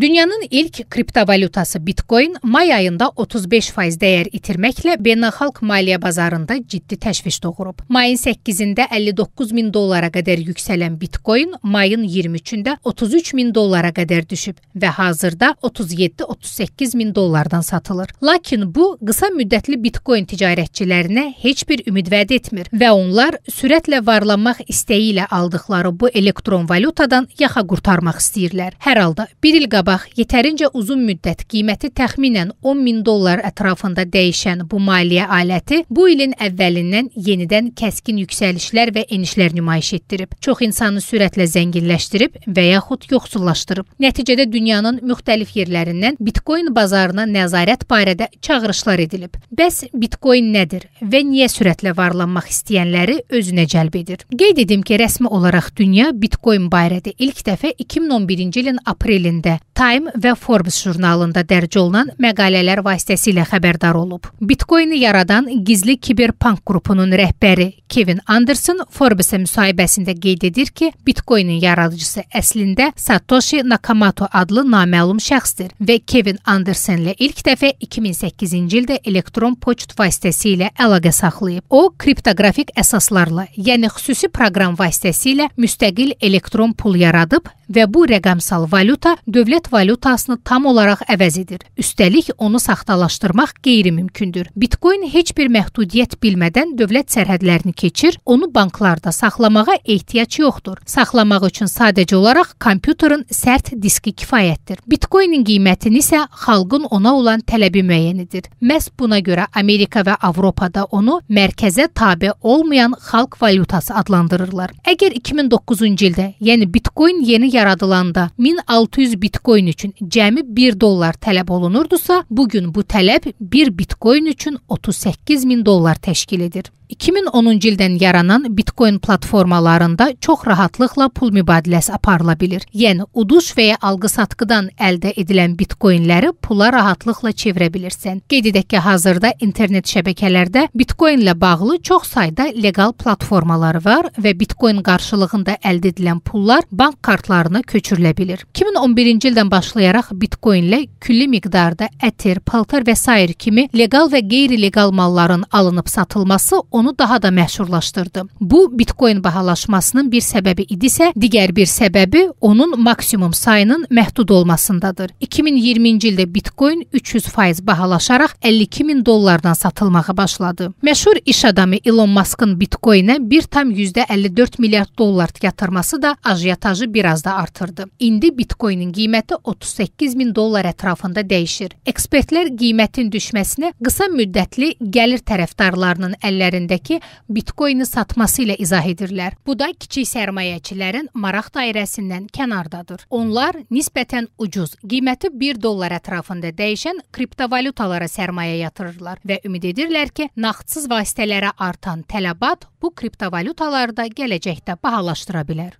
Dünyanın ilk kriptovalyutası Bitcoin may ayında 35% dəyər itirməklə beynəlxalq maliyyə bazarında ciddi təşviş doğurub. Mayın 8-də 59 min dollara qədər yüksələn Bitcoin mayın 23-də 33 min dollara qədər düşüb və hazırda 37-38 min dollardan satılır. Lakin bu qısa müddətli Bitcoin ticarətçilərinə heç bir ümid vəd etmir və onlar sürətlə varlanmaq istəyi ilə aldıqları bu elektron valyutadan yaxa qurtarmaq istəyirlər. Hər halda 1 il qabaq yetərincə uzun müddət qiyməti təxminən 10 min dollar ətrafında dəyişən bu maliyyə aləti bu ilin əvvəlindən yenidən kəskin yüksəlişlər və enişlər nümayiş etdirib. Çox insanı sürətlə zənginləşdirib və yaxud yoxsullaşdırıb. Nəticədə dünyanın müxtəlif yerlərindən Bitcoin bazarına nəzarət barədə çağırışlar edilib. Bəs Bitcoin nədir və niyə sürətlə varlanmaq istəyənləri özünə cəlb edir? Qeyd edim ki, rəsmi olaraq dünya Bitcoin barədə ilk dəfə 2011-ci ilin aprelində Time və Forbes jurnalında dərc olunan məqalələr vasitəsilə xəbərdar olub. Bitcoini yaradan gizli kiberpunk qrupunun rəhbəri Kevin Anderson Forbes-ə müsahibəsində qeyd edir ki, Bitcoinin yaradıcısı əslində Satoshi Nakamoto adlı naməlum şəxsdir və Kevin Anderson ilə ilk dəfə 2008-ci ildə elektron poçt vasitəsilə əlaqə saxlayıb. O, kriptoqrafik əsaslarla, yəni xüsusi proqram vasitəsilə müstəqil elektron pul yaradıb və bu rəqəmsal valyuta dövlət Kənd valyutasını tam olaraq əvəz edir. Üstəlik onu saxtalaşdırmaq qeyri-mümkündür. Bitcoin heç bir məhdudiyyət bilmədən dövlət sərhədlərini keçir, onu banklarda saxlamağa ehtiyac yoxdur. Saxlamaq üçün sadəcə olaraq kompüterin sərt diski kifayətdir. Bitcoinin qiymətini isə xalqın ona olan tələbi müəyyən edir. Məhz buna görə Amerika və Avropada onu mərkəzə tabe olmayan xalq valyutası adlandırırlar. Əgər 2009-cu ildə, yəni Bitcoin yeni yaradılanda 1600 Bitcoin bitcoin üçün cəmi 1 dollar tələb olunurdusa, bu gün bu tələb 1 bitcoin üçün 38 min dollar təşkil edir. 2010-cu ildən yaranan Bitcoin platformalarında çox rahatlıqla pul mübadiləsi aparıla bilir. Yəni uduş və ya alqı-satqıdan əldə edilən Bitcoinləri pula rahatlıqla çevirə bilirsən. Qeyd edək ki, hazırda internet şəbəkələrdə Bitcoin ilə bağlı çox sayda leqal platformalar var və Bitcoin qarşılığında əldə edilən pullar bank kartlarına köçürülə bilir. 2011-ci ildən başlayaraq Bitcoinlə külli miqdarda ətir, paltar və sair kimi leqal və qeyri-leqal malların alınıb satılması onu daha da məşhurlaşdırdı. Bu Bitcoin bahalaşmasının bir səbəbi idisə, digər bir səbəbi onun maksimum sayının məhdud olmasındadır. 2020-ci ildə Bitcoin 300% bahalaşaraq 52 min dollardan satılmağa başladı. Məşhur iş adamı Elon Musk'ın Bitcoin'ə 1,54 milyard dollar yatırması da ajiotajı biraz da artırdı. İndi Bitcoin'in qiyməti 38 min dollar ətrafında dəyişir. Ekspertlər qiymətin düşməsinə qısa müddətli gəlir tərəfdarlarının əllərində dəyərindəki bitcoini satması ilə izah edirlər. Bu da kiçik sərmayəçilərin maraq dairəsindən kənardadır. Onlar nisbətən ucuz, qiyməti 1 dollar ətrafında dəyişən kriptovalyutalara sərmayə yatırırlar və ümid edirlər ki, nağdsız vasitələrə artan tələbat bu kriptovalyutaları da gələcəkdə bahalaşdıra bilər.